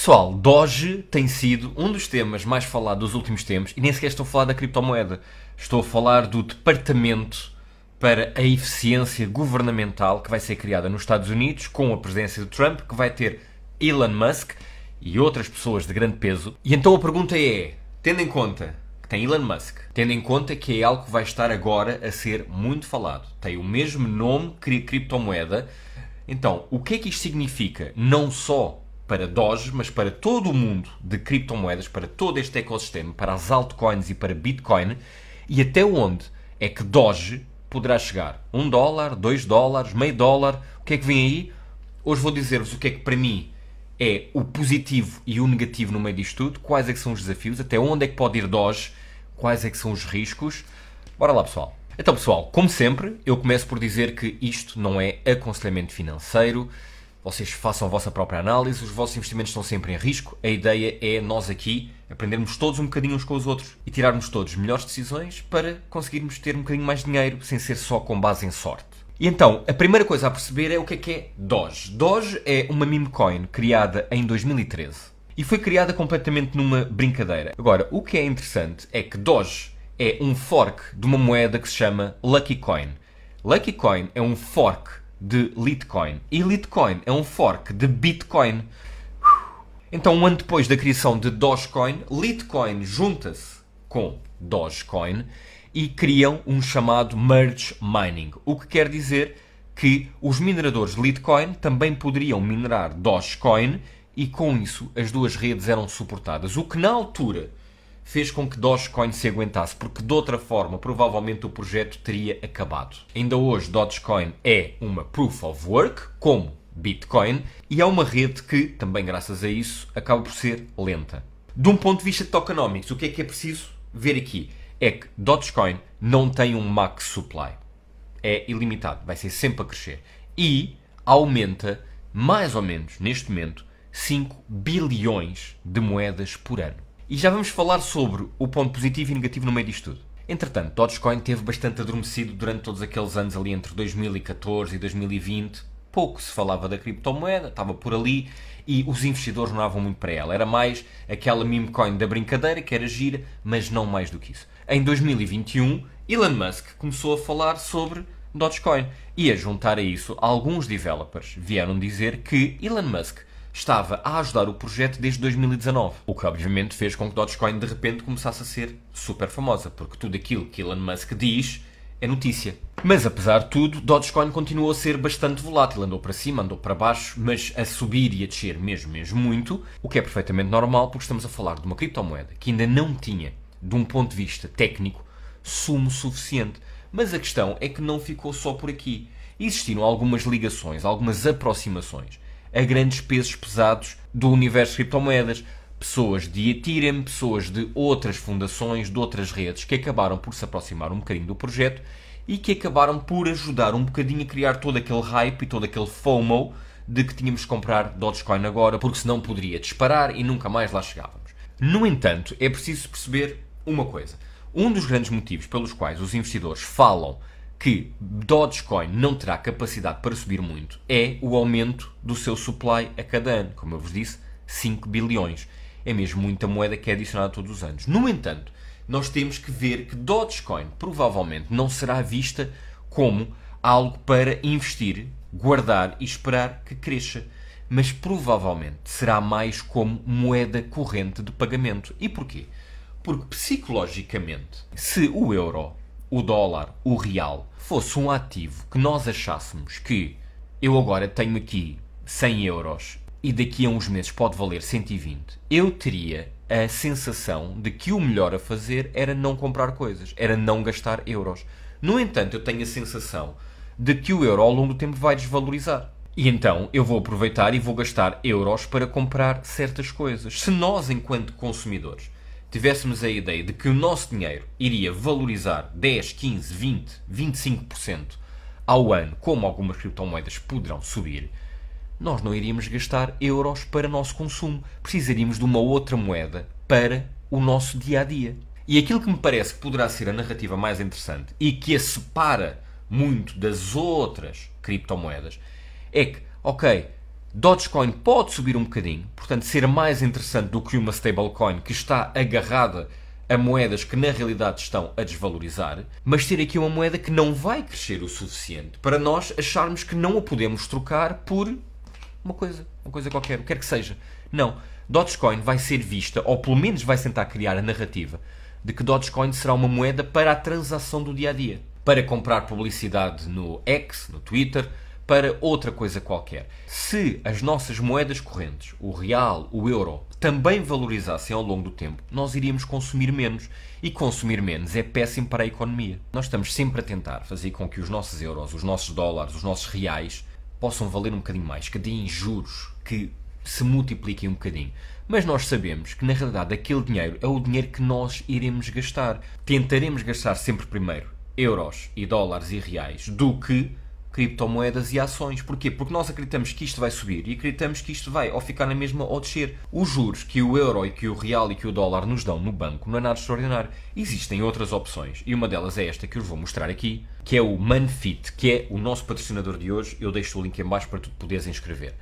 Pessoal, Doge tem sido um dos temas mais falados dos últimos tempos e nem sequer estou a falar da criptomoeda. Estou a falar do Departamento para a Eficiência Governamental que vai ser criada nos Estados Unidos com a presença do Trump, que vai ter Elon Musk e outras pessoas de grande peso. E então a pergunta é: tendo em conta que tem Elon Musk, tendo em conta que é algo que vai estar agora a ser muito falado, tem o mesmo nome que criptomoeda, então o que é que isto significa? Não só para Doge, mas para todo o mundo de criptomoedas, para todo este ecossistema, para as altcoins e para Bitcoin, e até onde é que Doge poderá chegar? 1 um dólar, 2 dólares, meio dólar, o que é que vem aí? Hoje vou dizer-vos o que é que para mim é o positivo e o negativo no meio disto tudo, quais é que são os desafios, até onde é que pode ir Doge, quais é que são os riscos. Bora lá, pessoal. Então, pessoal, como sempre, eu começo por dizer que isto não é aconselhamento financeiro, vocês façam a vossa própria análise, os vossos investimentos estão sempre em risco. A ideia é nós aqui aprendermos todos um bocadinho uns com os outros e tirarmos todos melhores decisões para conseguirmos ter um bocadinho mais dinheiro sem ser só com base em sorte. E então, a primeira coisa a perceber é o que é que é Doge. Doge é uma meme coin criada em 2013 e foi criada completamente numa brincadeira. Agora, o que é interessante é que Doge é um fork de uma moeda que se chama Lucky Coin. Lucky Coin é um fork de Litecoin. E Litecoin é um fork de Bitcoin. Então, um ano depois da criação de Dogecoin, Litecoin junta-se com Dogecoin e criam um chamado Merge Mining, o que quer dizer que os mineradores Litecoin também poderiam minerar Dogecoin e com isso as duas redes eram suportadas. O que na altura fez com que Dogecoin se aguentasse, porque de outra forma provavelmente o projeto teria acabado. Ainda hoje, Dogecoin é uma proof of work, como Bitcoin, e é uma rede que, também graças a isso, acaba por ser lenta. De um ponto de vista de tokenomics, o que é que é preciso ver aqui? É que Dogecoin não tem um max supply. É ilimitado, vai ser sempre a crescer. E aumenta, mais ou menos, neste momento, 5 bilhões de moedas por ano. E já vamos falar sobre o ponto positivo e negativo no meio disto tudo. Entretanto, Dogecoin teve bastante adormecido durante todos aqueles anos ali entre 2014 e 2020. Pouco se falava da criptomoeda, estava por ali e os investidores não davam muito para ela. Era mais aquela meme coin da brincadeira que era gira, mas não mais do que isso. Em 2021, Elon Musk começou a falar sobre Dogecoin e a juntar a isso alguns developers vieram dizer que Elon Musk estava a ajudar o projeto desde 2019, o que obviamente fez com que Dogecoin de repente começasse a ser super famosa, porque tudo aquilo que Elon Musk diz é notícia. Mas apesar de tudo, Dogecoin continuou a ser bastante volátil, andou para cima, andou para baixo, mas a subir e a descer mesmo, mesmo muito, o que é perfeitamente normal porque estamos a falar de uma criptomoeda que ainda não tinha, de um ponto de vista técnico, sumo suficiente. Mas a questão é que não ficou só por aqui. Existiram algumas ligações, algumas aproximações a grandes pesos pesados do universo de criptomoedas. Pessoas de Ethereum, pessoas de outras fundações, de outras redes que acabaram por se aproximar um bocadinho do projeto e que acabaram por ajudar um bocadinho a criar todo aquele hype e todo aquele FOMO de que tínhamos que comprar Dogecoin agora porque senão poderia disparar e nunca mais lá chegávamos. No entanto, é preciso perceber uma coisa. Um dos grandes motivos pelos quais os investidores falam que Dogecoin não terá capacidade para subir muito é o aumento do seu supply a cada ano. Como eu vos disse, 5 bilhões. É mesmo muita moeda que é adicionada todos os anos. No entanto, nós temos que ver que Dogecoin provavelmente não será vista como algo para investir, guardar e esperar que cresça. Mas provavelmente será mais como moeda corrente de pagamento. E porquê? Porque psicologicamente, se o euro o dólar, o real, fosse um ativo que nós achássemos que eu agora tenho aqui 100 euros e daqui a uns meses pode valer 120, eu teria a sensação de que o melhor a fazer era não comprar coisas, era não gastar euros. No entanto, eu tenho a sensação de que o euro ao longo do tempo vai desvalorizar. E então eu vou aproveitar e vou gastar euros para comprar certas coisas. Se nós, enquanto consumidores, tivéssemos a ideia de que o nosso dinheiro iria valorizar 10, 15, 20, 25% ao ano, como algumas criptomoedas poderão subir, nós não iríamos gastar euros para nosso consumo. Precisaríamos de uma outra moeda para o nosso dia a dia. E aquilo que me parece que poderá ser a narrativa mais interessante e que a separa muito das outras criptomoedas é que, ok, Dogecoin pode subir um bocadinho, portanto, ser mais interessante do que uma stablecoin que está agarrada a moedas que na realidade estão a desvalorizar, mas ter aqui uma moeda que não vai crescer o suficiente para nós acharmos que não a podemos trocar por uma coisa, uma coisa qualquer, o que quer que seja. Não. Dogecoin vai ser vista, ou pelo menos vai tentar criar a narrativa, de que Dogecoin será uma moeda para a transação do dia a dia. Para comprar publicidade no X, no Twitter, para outra coisa qualquer. Se as nossas moedas correntes, o real, o euro, também valorizassem ao longo do tempo, nós iríamos consumir menos. E consumir menos é péssimo para a economia. Nós estamos sempre a tentar fazer com que os nossos euros, os nossos dólares, os nossos reais possam valer um bocadinho mais, que deem juros, que se multipliquem um bocadinho. Mas nós sabemos que, na realidade, aquele dinheiro é o dinheiro que nós iremos gastar. Tentaremos gastar sempre primeiro euros e dólares e reais do que criptomoedas e ações. Porquê? Porque nós acreditamos que isto vai subir e acreditamos que isto vai ou ficar na mesma ou descer. Os juros que o euro e que o real e que o dólar nos dão no banco não é nada extraordinário. Existem outras opções e uma delas é esta que eu vos vou mostrar aqui, que é o Manfit, que é o nosso patrocinador de hoje. Eu deixo o link em baixo para tu poderes inscrever.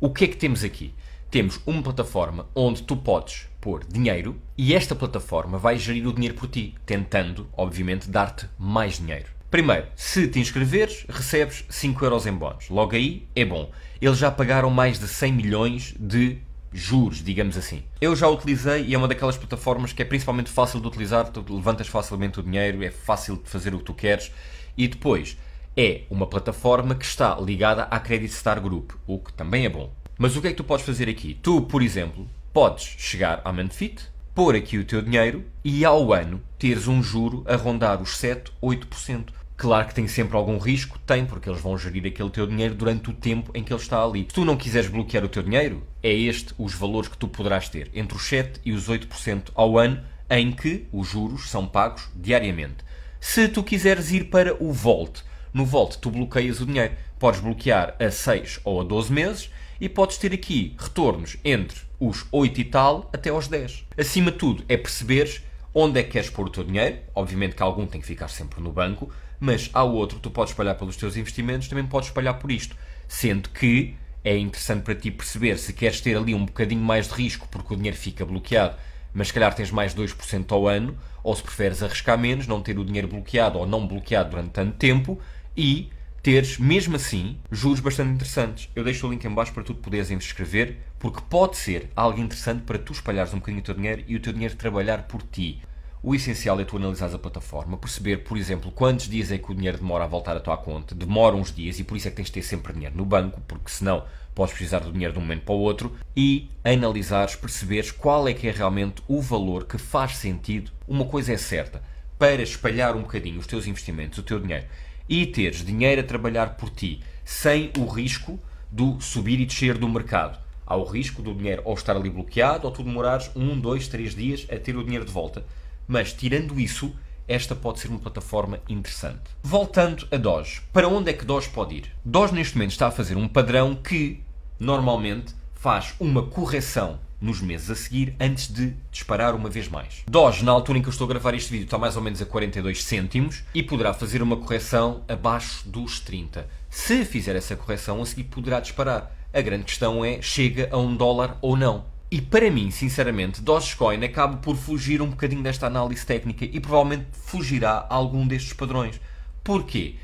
O que é que temos aqui? Temos uma plataforma onde tu podes pôr dinheiro e esta plataforma vai gerir o dinheiro por ti, tentando, obviamente, dar-te mais dinheiro. Primeiro, se te inscreveres, recebes 5 euros em bónus. Logo aí é bom. Eles já pagaram mais de 100 milhões de juros, digamos assim. Eu já utilizei e é uma daquelas plataformas que é principalmente fácil de utilizar, tu levantas facilmente o dinheiro, é fácil de fazer o que tu queres e depois é uma plataforma que está ligada à Credit Star Group, o que também é bom. Mas o que é que tu podes fazer aqui? Tu, por exemplo, podes chegar à Manfit, pôr aqui o teu dinheiro e ao ano teres um juro a rondar os 7, 8%. Claro que tem sempre algum risco, tem, porque eles vão gerir aquele teu dinheiro durante o tempo em que ele está ali. Se tu não quiseres bloquear o teu dinheiro, é este os valores que tu poderás ter, entre os 7 e os 8% ao ano, em que os juros são pagos diariamente. Se tu quiseres ir para o Volt, no Volt tu bloqueias o dinheiro. Podes bloquear a 6 ou a 12 meses e podes ter aqui retornos entre os 8 e tal até aos 10. Acima de tudo, é perceberes onde é que queres pôr o teu dinheiro. Obviamente que algum tem que ficar sempre no banco, mas há outro que tu podes espalhar pelos teus investimentos, também podes espalhar por isto. Sendo que é interessante para ti perceber se queres ter ali um bocadinho mais de risco porque o dinheiro fica bloqueado, mas se calhar tens mais 2% ao ano, ou se preferes arriscar menos, não ter o dinheiro bloqueado ou não bloqueado durante tanto tempo e teres, mesmo assim, juros bastante interessantes. Eu deixo o link em baixo para tu poderes inscrever, porque pode ser algo interessante para tu espalhares um bocadinho o teu dinheiro e o teu dinheiro trabalhar por ti o essencial é tu analisares a plataforma, perceber, por exemplo, quantos dias é que o dinheiro demora a voltar à tua conta, demora uns dias e por isso é que tens de ter sempre dinheiro no banco, porque senão podes precisar do dinheiro de um momento para o outro e analisares, perceberes qual é que é realmente o valor que faz sentido. Uma coisa é certa, para espalhar um bocadinho os teus investimentos, o teu dinheiro e teres dinheiro a trabalhar por ti, sem o risco do subir e descer do mercado. Há o risco do dinheiro ou estar ali bloqueado ou tu demorares um, dois, três dias a ter o dinheiro de volta. Mas, tirando isso, esta pode ser uma plataforma interessante. Voltando a DOS, para onde é que DOS pode ir? DOS neste momento está a fazer um padrão que normalmente faz uma correção nos meses a seguir antes de disparar uma vez mais. DOS, na altura em que eu estou a gravar este vídeo, está mais ou menos a 42 cêntimos e poderá fazer uma correção abaixo dos 30. Se fizer essa correção, a seguir poderá disparar. A grande questão é, chega a um dólar ou não? E para mim, sinceramente, Dogecoin acaba por fugir um bocadinho desta análise técnica e provavelmente fugirá a algum destes padrões. Porquê?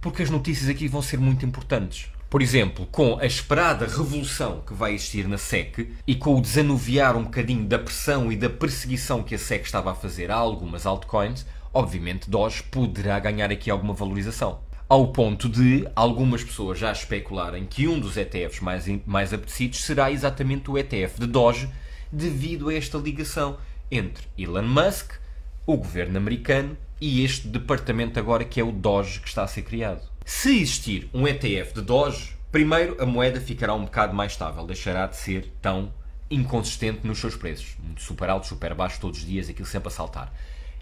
Porque as notícias aqui vão ser muito importantes. Por exemplo, com a esperada revolução que vai existir na SEC e com o desanuviar um bocadinho da pressão e da perseguição que a SEC estava a fazer a algumas altcoins, obviamente Doge poderá ganhar aqui alguma valorização ao ponto de algumas pessoas já especularem que um dos ETFs mais, mais apetecidos será exatamente o ETF de Doge, devido a esta ligação entre Elon Musk, o governo americano e este departamento agora que é o Doge que está a ser criado. Se existir um ETF de Doge, primeiro a moeda ficará um bocado mais estável, deixará de ser tão inconsistente nos seus preços, super alto, super baixo todos os dias, aquilo sempre a saltar.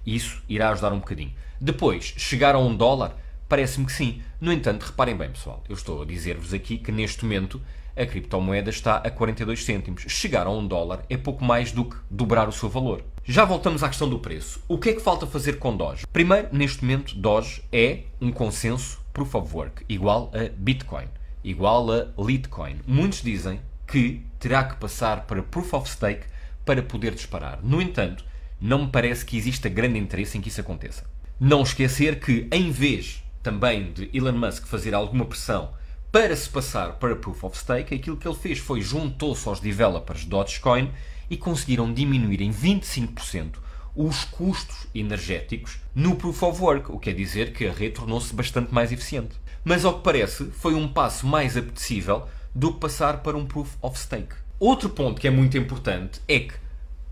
Isso irá ajudar um bocadinho. Depois, chegar a um dólar Parece-me que sim. No entanto, reparem bem, pessoal, eu estou a dizer-vos aqui que neste momento a criptomoeda está a 42 cêntimos. Chegar a um dólar é pouco mais do que dobrar o seu valor. Já voltamos à questão do preço. O que é que falta fazer com Doge? Primeiro, neste momento, Doge é um consenso proof of work, igual a Bitcoin, igual a Litecoin. Muitos dizem que terá que passar para proof of stake para poder disparar. No entanto, não me parece que exista grande interesse em que isso aconteça. Não esquecer que, em vez também de Elon Musk fazer alguma pressão para se passar para Proof of Stake, aquilo que ele fez foi juntou-se aos developers de Dogecoin e conseguiram diminuir em 25% os custos energéticos no Proof of Work, o que quer dizer que a rede tornou-se bastante mais eficiente. Mas ao que parece, foi um passo mais apetecível do que passar para um Proof of Stake. Outro ponto que é muito importante é que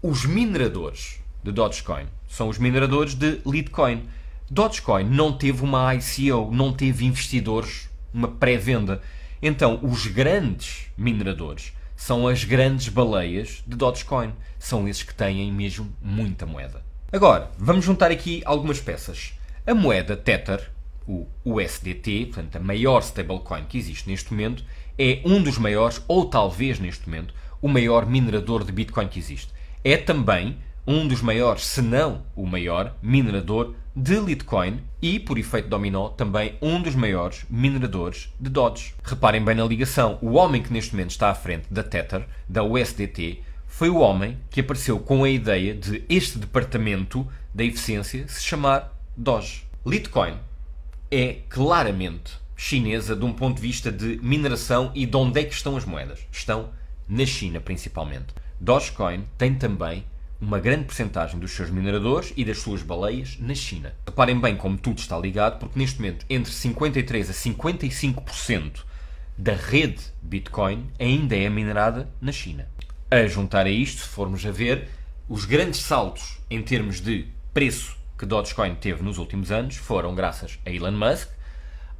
os mineradores de Dogecoin são os mineradores de Litecoin. Dogecoin não teve uma ICO, não teve investidores, uma pré-venda. Então, os grandes mineradores são as grandes baleias de Dogecoin. São esses que têm mesmo muita moeda. Agora, vamos juntar aqui algumas peças. A moeda Tether, o USDT, portanto, a maior stablecoin que existe neste momento, é um dos maiores, ou talvez neste momento, o maior minerador de Bitcoin que existe. É também um dos maiores, se não o maior, minerador de Litecoin e, por efeito dominó, também um dos maiores mineradores de Dodge. Reparem bem na ligação: o homem que neste momento está à frente da Tether, da USDT, foi o homem que apareceu com a ideia de este departamento da eficiência se chamar Doge. Litecoin é claramente chinesa de um ponto de vista de mineração e de onde é que estão as moedas. Estão na China principalmente. Dogecoin tem também uma grande porcentagem dos seus mineradores e das suas baleias na China. Reparem bem como tudo está ligado, porque neste momento entre 53 a 55% da rede Bitcoin ainda é minerada na China. A juntar a isto, se formos a ver, os grandes saltos em termos de preço que Dogecoin teve nos últimos anos foram graças a Elon Musk,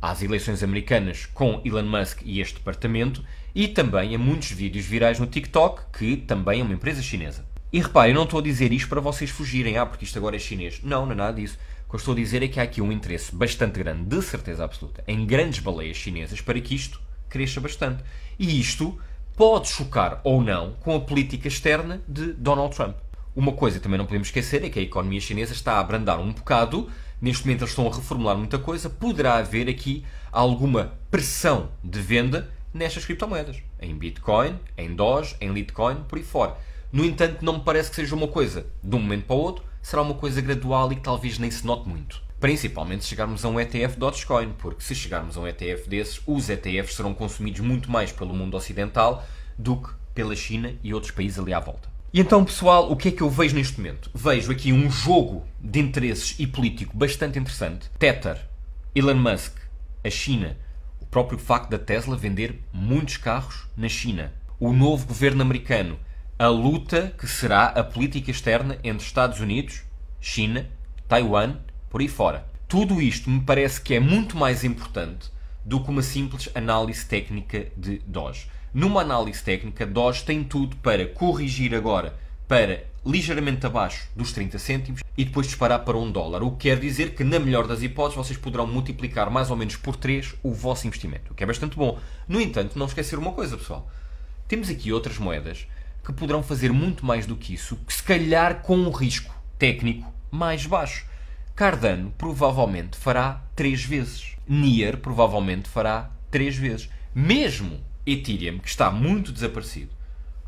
às eleições americanas com Elon Musk e este departamento e também a muitos vídeos virais no TikTok, que também é uma empresa chinesa. E reparem, eu não estou a dizer isto para vocês fugirem, ah, porque isto agora é chinês. Não, não é nada disso. O que eu estou a dizer é que há aqui um interesse bastante grande, de certeza absoluta, em grandes baleias chinesas para que isto cresça bastante. E isto pode chocar ou não com a política externa de Donald Trump. Uma coisa também não podemos esquecer é que a economia chinesa está a abrandar um bocado, neste momento eles estão a reformular muita coisa, poderá haver aqui alguma pressão de venda nestas criptomoedas, em Bitcoin, em Doge, em Litecoin, por aí fora. No entanto, não me parece que seja uma coisa de um momento para o outro, será uma coisa gradual e que talvez nem se note muito. Principalmente se chegarmos a um ETF Dogecoin, porque se chegarmos a um ETF desses, os ETFs serão consumidos muito mais pelo mundo ocidental do que pela China e outros países ali à volta. E então, pessoal, o que é que eu vejo neste momento? Vejo aqui um jogo de interesses e político bastante interessante. Tether, Elon Musk, a China, o próprio facto da Tesla vender muitos carros na China, o novo governo americano a luta que será a política externa entre Estados Unidos, China, Taiwan, por aí fora. Tudo isto me parece que é muito mais importante do que uma simples análise técnica de DOS. Numa análise técnica, DOS tem tudo para corrigir agora para ligeiramente abaixo dos 30 cêntimos e depois disparar para um dólar. O que quer dizer que, na melhor das hipóteses, vocês poderão multiplicar mais ou menos por 3 o vosso investimento, o que é bastante bom. No entanto, não esquecer uma coisa, pessoal. Temos aqui outras moedas que poderão fazer muito mais do que isso, se calhar com um risco técnico mais baixo. Cardano provavelmente fará três vezes. Nier provavelmente fará três vezes. Mesmo Ethereum, que está muito desaparecido,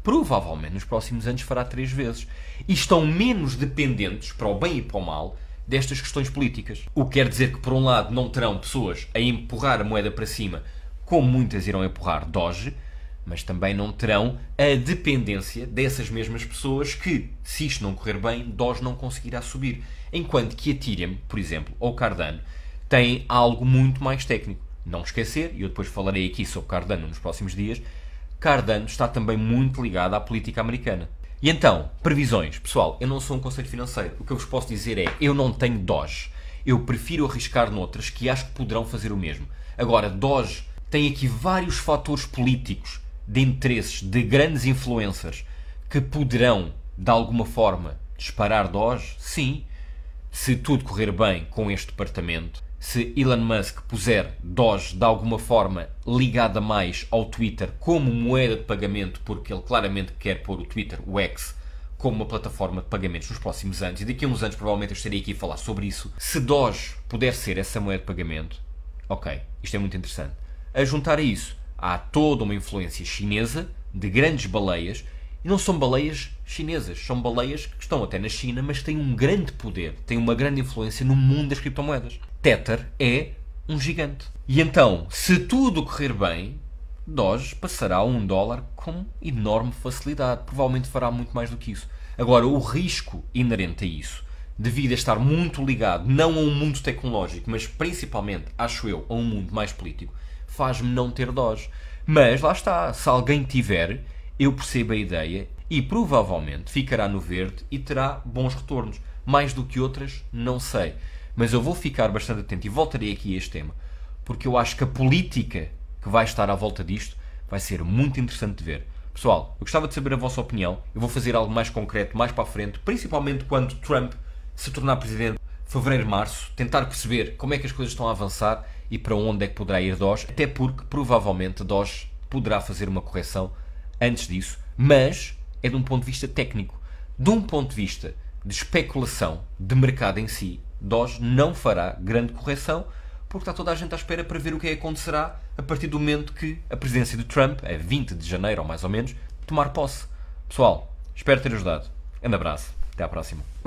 provavelmente nos próximos anos fará três vezes. E estão menos dependentes, para o bem e para o mal, destas questões políticas. O que quer dizer que, por um lado, não terão pessoas a empurrar a moeda para cima, como muitas irão empurrar Doge, mas também não terão a dependência dessas mesmas pessoas que, se isto não correr bem, DOS não conseguirá subir. Enquanto que Ethereum, por exemplo, ou Cardano, tem algo muito mais técnico. Não esquecer, e eu depois falarei aqui sobre Cardano nos próximos dias, Cardano está também muito ligado à política americana. E então, previsões. Pessoal, eu não sou um conselho financeiro. O que eu vos posso dizer é, eu não tenho DOS. Eu prefiro arriscar noutras que acho que poderão fazer o mesmo. Agora, DOS tem aqui vários fatores políticos de interesses de grandes influencers que poderão, de alguma forma, disparar DOS? Sim. Se tudo correr bem com este departamento, se Elon Musk puser DOS de alguma forma ligada mais ao Twitter como moeda de pagamento, porque ele claramente quer pôr o Twitter, o X, como uma plataforma de pagamentos nos próximos anos, e daqui a uns anos provavelmente eu estaria aqui a falar sobre isso. Se DOS puder ser essa moeda de pagamento, ok, isto é muito interessante. A juntar a isso, há toda uma influência chinesa de grandes baleias, e não são baleias chinesas, são baleias que estão até na China, mas têm um grande poder, têm uma grande influência no mundo das criptomoedas. Tether é um gigante. E então, se tudo correr bem, Doge passará a um dólar com enorme facilidade. Provavelmente fará muito mais do que isso. Agora, o risco inerente a isso, devido a estar muito ligado não a um mundo tecnológico, mas principalmente, acho eu, a um mundo mais político, faz-me não ter dose. Mas lá está, se alguém tiver, eu percebo a ideia e provavelmente ficará no verde e terá bons retornos. Mais do que outras, não sei. Mas eu vou ficar bastante atento e voltarei aqui a este tema, porque eu acho que a política que vai estar à volta disto vai ser muito interessante de ver. Pessoal, eu gostava de saber a vossa opinião. Eu vou fazer algo mais concreto mais para a frente, principalmente quando Trump se tornar presidente fevereiro, março, tentar perceber como é que as coisas estão a avançar e para onde é que poderá ir DOS, até porque provavelmente DOS poderá fazer uma correção antes disso, mas é de um ponto de vista técnico. De um ponto de vista de especulação de mercado em si, DOS não fará grande correção porque está toda a gente à espera para ver o que é que acontecerá a partir do momento que a presidência de Trump, a 20 de janeiro ou mais ou menos, tomar posse. Pessoal, espero ter ajudado. Um abraço. Até à próxima.